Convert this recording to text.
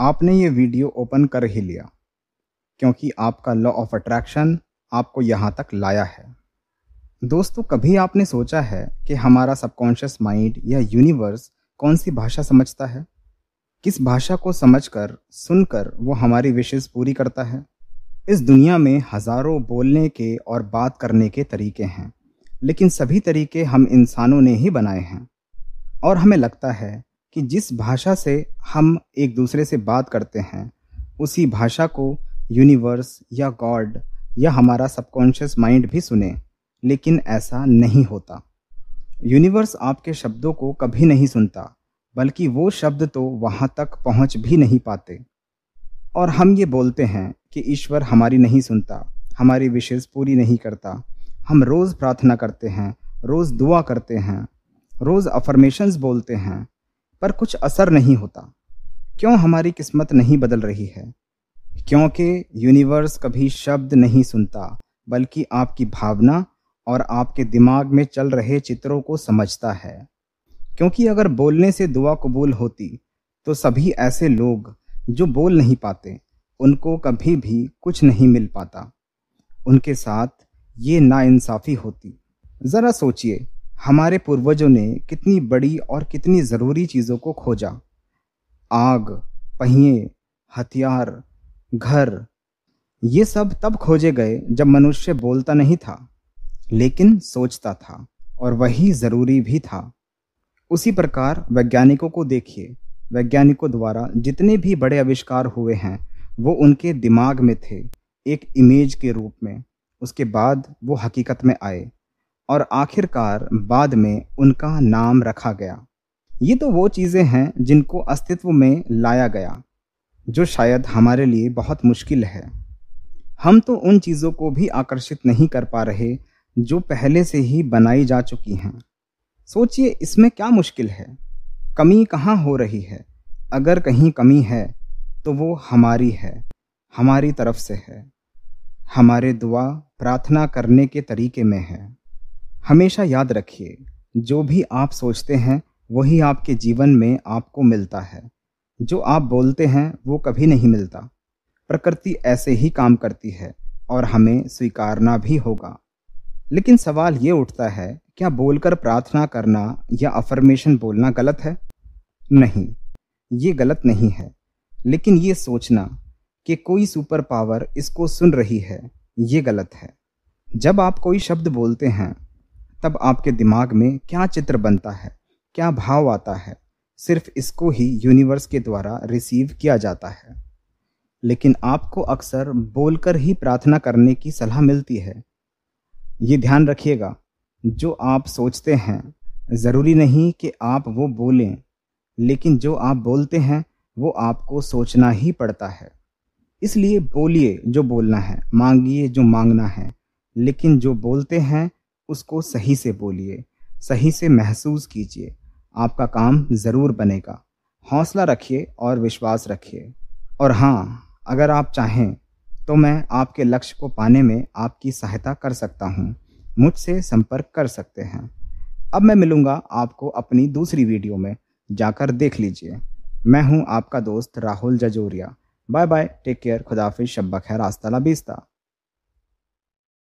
आपने ये video open कर ही लिया क्योंकि आपका लॉ ऑफ अट्रैक्शन आपको यहाँ तक लाया है दोस्तों कभी आपने सोचा है कि हमारा सबकॉन्शियस माइंड या यूनिवर्स कौन सी भाषा समझता है किस भाषा को समझकर सुनकर वो हमारी विशेष पूरी करता है इस दुनिया में हजारों बोलने के और बात करने के तरीके हैं लेकिन सभी तरीके हम इंसानों ने ही बनाए हैं और हमें लगता है कि जिस भाषा से हम एक दूसरे से बात करते हैं उसी भाषा को यूनिवर्स या गॉड या हमारा सबकॉन्शियस माइंड भी सुने लेकिन ऐसा नहीं होता यूनिवर्स आपके शब्दों को कभी नहीं सुनता बल्कि वो शब्द तो वहाँ तक पहुँच भी नहीं पाते और हम ये बोलते हैं कि ईश्वर हमारी नहीं सुनता हमारी विशेष पूरी नहीं करता हम रोज़ प्रार्थना करते हैं रोज़ दुआ करते हैं रोज़ अफर्मेशंस बोलते हैं पर कुछ असर नहीं होता क्यों हमारी किस्मत नहीं बदल रही है क्योंकि यूनिवर्स कभी शब्द नहीं सुनता बल्कि आपकी भावना और आपके दिमाग में चल रहे चित्रों को समझता है क्योंकि अगर बोलने से दुआ कबूल होती तो सभी ऐसे लोग जो बोल नहीं पाते उनको कभी भी कुछ नहीं मिल पाता उनके साथ ये नाइंसाफ़ी होती ज़रा सोचिए हमारे पूर्वजों ने कितनी बड़ी और कितनी ज़रूरी चीज़ों को खोजा आग पहिए हथियार घर ये सब तब खोजे गए जब मनुष्य बोलता नहीं था लेकिन सोचता था और वही ज़रूरी भी था उसी प्रकार वैज्ञानिकों को देखिए वैज्ञानिकों द्वारा जितने भी बड़े आविष्कार हुए हैं वो उनके दिमाग में थे एक इमेज के रूप में उसके बाद वो हकीकत में आए और आखिरकार बाद में उनका नाम रखा गया ये तो वो चीज़ें हैं जिनको अस्तित्व में लाया गया जो शायद हमारे लिए बहुत मुश्किल है हम तो उन चीज़ों को भी आकर्षित नहीं कर पा रहे जो पहले से ही बनाई जा चुकी हैं सोचिए इसमें क्या मुश्किल है कमी कहाँ हो रही है अगर कहीं कमी है तो वो हमारी है हमारी तरफ से है हमारे दुआ प्रार्थना करने के तरीके में है हमेशा याद रखिए जो भी आप सोचते हैं वही आपके जीवन में आपको मिलता है जो आप बोलते हैं वो कभी नहीं मिलता प्रकृति ऐसे ही काम करती है और हमें स्वीकारना भी होगा लेकिन सवाल ये उठता है क्या बोलकर प्रार्थना करना या अफर्मेशन बोलना गलत है नहीं ये गलत नहीं है लेकिन ये सोचना कि कोई सुपर पावर इसको सुन रही है ये गलत है जब आप कोई शब्द बोलते हैं तब आपके दिमाग में क्या चित्र बनता है क्या भाव आता है सिर्फ इसको ही यूनिवर्स के द्वारा रिसीव किया जाता है लेकिन आपको अक्सर बोलकर ही प्रार्थना करने की सलाह मिलती है ये ध्यान रखिएगा जो आप सोचते हैं ज़रूरी नहीं कि आप वो बोलें लेकिन जो आप बोलते हैं वो आपको सोचना ही पड़ता है इसलिए बोलिए जो बोलना है मांगिए जो मांगना है लेकिन जो बोलते हैं उसको सही से बोलिए सही से महसूस कीजिए आपका काम ज़रूर बनेगा हौसला रखिए और विश्वास रखिए और हाँ अगर आप चाहें तो मैं आपके लक्ष्य को पाने में आपकी सहायता कर सकता हूँ मुझसे संपर्क कर सकते हैं अब मैं मिलूँगा आपको अपनी दूसरी वीडियो में जाकर देख लीजिए मैं हूँ आपका दोस्त Rahul Jajoria bye bye take care खुदाफिज शब्बा खैर आस्ताला बिस्ता